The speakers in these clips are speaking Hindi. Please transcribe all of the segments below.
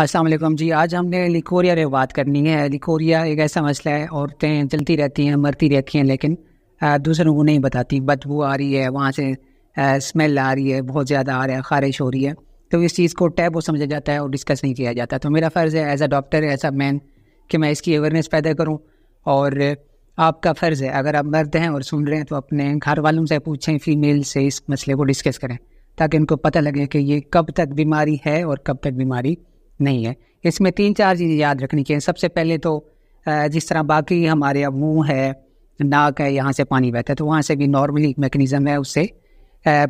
असलम जी आज हमने लिकोरिया पे बात करनी है लिकोरिया एक ऐसा मसला है औरतें चलती रहती हैं मरती रहती हैं लेकिन दूसरों को नहीं बताती बदबू आ रही है वहाँ से स्मेल आ रही है बहुत ज़्यादा आ रहा है ख़ारिश हो रही है तो इस चीज़ को टैबो समझा जाता है और डिस्कस नहीं किया जाता तो मेरा फ़र्ज़ है as a doctor as a man कि मैं इसकी अवेयरनेस पैदा करूँ और आपका फ़र्ज़ है अगर आप मर्द हैं और सुन रहे हैं तो अपने घर वालों से पूछें फ़ीमेल से इस मसले को डिस्कस करें ताकि उनको पता लगे कि ये कब तक बीमारी है और कब तक बीमारी नहीं है इसमें तीन चार चीज़ें याद रखनी चाहिए सबसे पहले तो जिस तरह बाकी हमारे अब मुँह है नाक है यहाँ से पानी बहता है तो वहाँ से भी नॉर्मली मेकनिज़म है उससे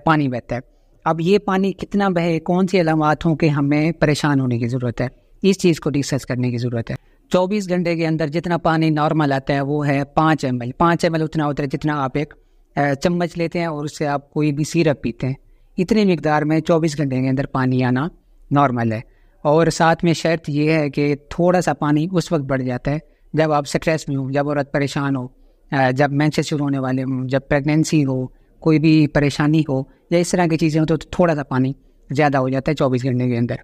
पानी बहता है अब ये पानी कितना बहे कौन सी अलामत हों के हमें परेशान होने की ज़रूरत है इस चीज़ को डिस्कस करने की ज़रूरत है चौबीस घंटे के अंदर जितना पानी नॉर्मल आता है वो है पाँच एम एल पाँच एम एल उतना होता है जितना आप एक चम्मच लेते हैं और उससे आप कोई भी सीरप पीते हैं इतनी मकदार में चौबीस घंटे के अंदर पानी आना नॉर्मल है और साथ में शर्त ये है कि थोड़ा सा पानी उस वक्त बढ़ जाता है जब आप स्ट्रेस में हो जब औरत परेशान हो जब शुरू होने वाले हों जब प्रेगनेंसी हो कोई भी परेशानी हो या इस तरह की चीज़ें हो तो थोड़ा सा पानी ज़्यादा हो जाता है चौबीस घंटे के अंदर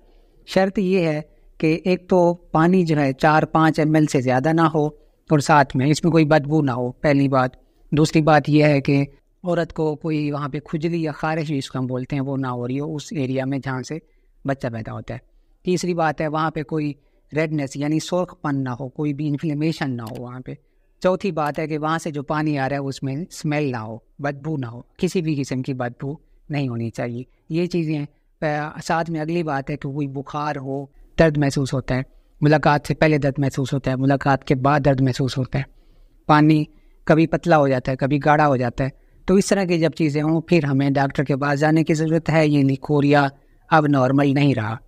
शर्त ये है कि एक तो पानी जो है चार पाँच एम से ज़्यादा ना हो और साथ में इसमें कोई बदबू ना हो पहली बात दूसरी बात यह है कि औरत को कोई वहाँ पे खुजली या खारिश जिसको हम बोलते हैं वो ना हो रही हो उस एरिया में जहाँ से बच्चा पैदा होता है तीसरी बात है वहाँ पे कोई रेडनेस यानी सोखपन ना हो कोई भी इन्फ्लेमेशन ना हो वहाँ पे चौथी बात है कि वहाँ से जो पानी आ रहा है उसमें स्मेल ना हो बदबू ना हो किसी भी किस्म की बदबू नहीं होनी चाहिए ये चीज़ें साथ में अगली बात है कि कोई बुखार हो दर्द महसूस होता है मुलाकात से पहले दर्द महसूस होता है मुलाकात के बाद दर्द महसूस होता है पानी कभी पतला हो जाता है कभी गाढ़ा हो जाता है तो इस तरह की जब चीज़ें हों फिर हमें डॉक्टर के पास जाने की ज़रूरत है ये निकोरिया अब नॉर्मल नहीं रहा